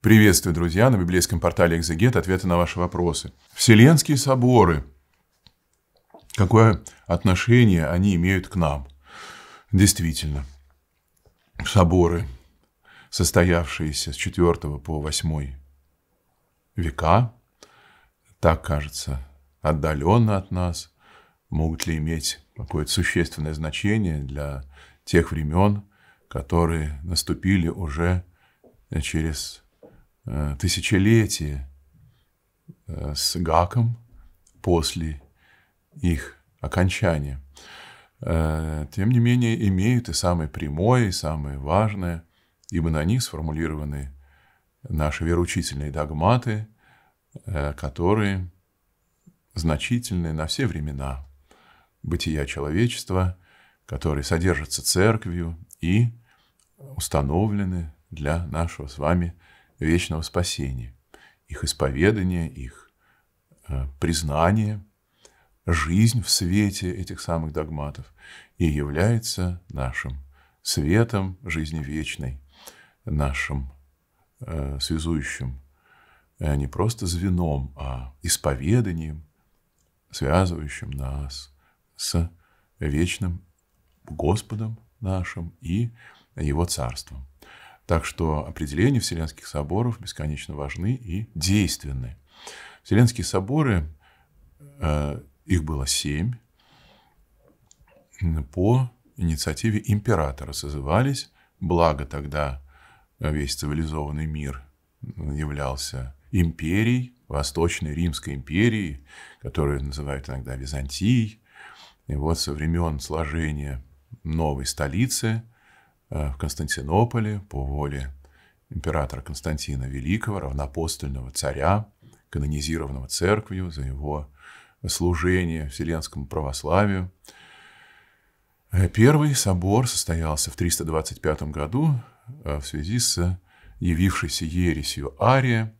Приветствую, друзья, на библейском портале «Экзегет» ответы на ваши вопросы. Вселенские соборы. Какое отношение они имеют к нам? Действительно, соборы, состоявшиеся с 4 по 8 века, так кажется, отдаленно от нас, могут ли иметь какое-то существенное значение для тех времен, которые наступили уже через Э, тысячелетия э, с Гаком после их окончания. Э, тем не менее, имеют и самое прямое, и самое важное, ибо на них сформулированы наши вероучительные догматы, которые значительны на все времена бытия человечества, которые содержатся церковью и установлены для нашего с вами вечного спасения, их исповедание, их э, признание, жизнь в свете этих самых догматов и является нашим светом жизни вечной, нашим э, связующим э, не просто звеном, а исповеданием, связывающим нас с вечным Господом нашим и Его Царством. Так что определения Вселенских соборов бесконечно важны и действенны. Вселенские соборы, э, их было семь, по инициативе императора созывались, благо тогда весь цивилизованный мир являлся империей, Восточной Римской империей, которую называют иногда Византией. И вот со времен сложения новой столицы – Э, в Константинополе по воле императора Константина Великого, равнопостольного царя, канонизированного церковью за его служение вселенскому православию. Э, первый собор состоялся в 325 году э, в связи с явившейся ересью Ария,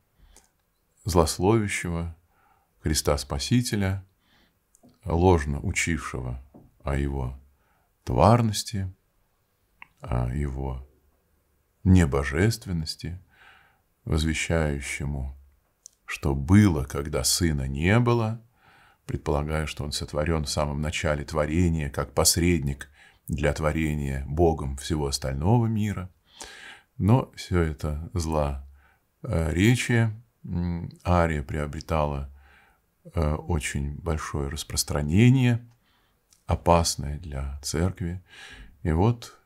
злословящего Христа Спасителя, ложно учившего о его тварности – а, его небожественности, возвещающему, что было, когда сына не было, предполагая, что он сотворен в самом начале творения, как посредник для творения Богом всего остального мира. Но все это зла речи Ария приобретала э, очень большое распространение, опасное для церкви. И вот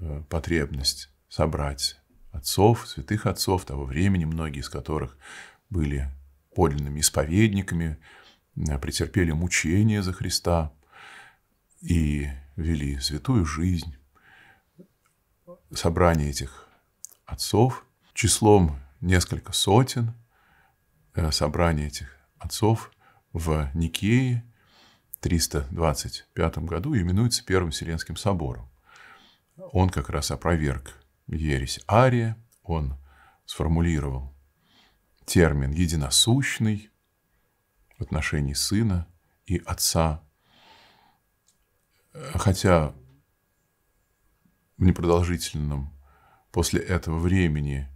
Э, потребность собрать отцов, святых отцов того времени, многие из которых были подлинными исповедниками, э, претерпели мучения за Христа и вели святую жизнь. Собрание этих отцов числом несколько сотен, э, собрание этих отцов в Никее в 325 году именуется Первым Вселенским собором он как раз опроверг ересь Ария, он сформулировал термин «единосущный» в отношении сына и отца. Хотя в непродолжительном после этого времени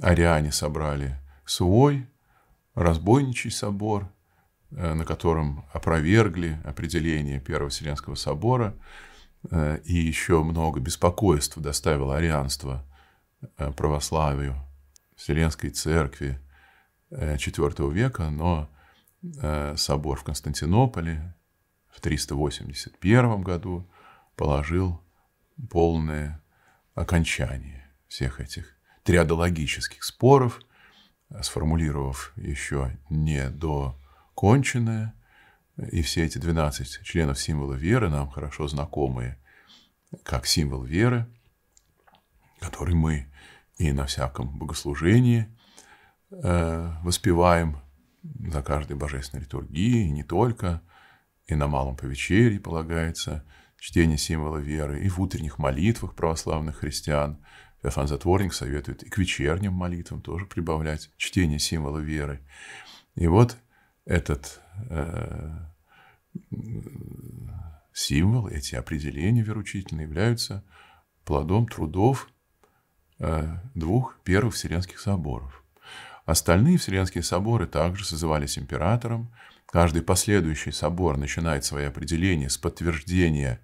ариане собрали свой разбойничий собор, э, на котором опровергли определение Первого Вселенского собора – Э, и еще много беспокойств доставило арианство э, православию, Вселенской Церкви IV э, века, но собор в Константинополе в 381 году положил полное окончание всех этих триадологических споров, сформулировав еще не доконченное – и все эти 12 членов символа веры нам хорошо знакомые, как символ веры, который мы и на всяком богослужении э, воспеваем за каждой божественной литургией, и не только, и на Малом Повечерии полагается чтение символа веры, и в утренних молитвах православных христиан. Феофан Затворник советует и к вечерним молитвам тоже прибавлять чтение символа веры. И вот этот Э, символ эти определения веручительные являются плодом трудов э, двух первых Вселенских соборов. Остальные Вселенские соборы также созывались императором. Каждый последующий собор начинает свои определения с подтверждения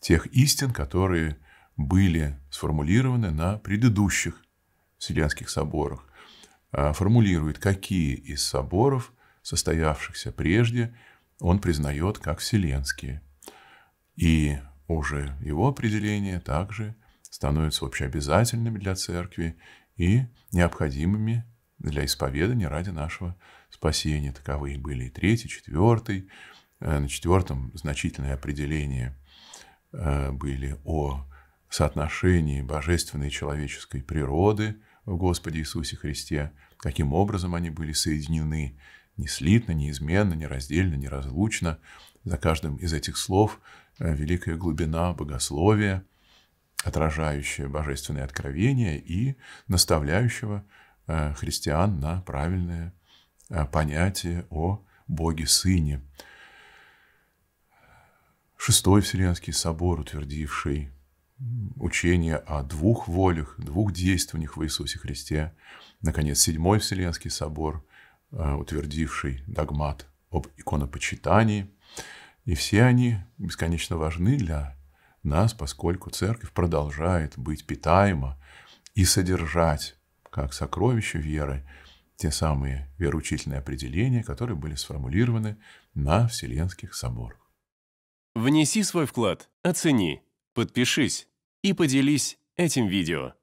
тех истин, которые были сформулированы на предыдущих Вселенских соборах. Э, формулирует, какие из соборов – состоявшихся прежде, он признает как вселенские. И уже его определения также становятся общеобязательными для церкви и необходимыми для исповедания ради нашего спасения. Таковые были и третий, четвертый. Э, на четвертом значительные определения э, были о соотношении божественной и человеческой природы в Господе Иисусе Христе, каким образом они были соединены не слитно, неизменно, нераздельно, неразлучно. За каждым из этих слов э, великая глубина богословия, отражающая божественные откровения и наставляющего э, христиан на правильное э, понятие о Боге-Сыне. Шестой Вселенский собор, утвердивший учение о двух волях, двух действованиях в Иисусе Христе. Наконец, Седьмой Вселенский собор, Э, утвердивший догмат об иконопочитании. И все они бесконечно важны для нас, поскольку церковь продолжает быть питаема и содержать как сокровище веры те самые вероучительные определения, которые были сформулированы на Вселенских соборах. Внеси свой вклад, оцени, подпишись и поделись этим видео.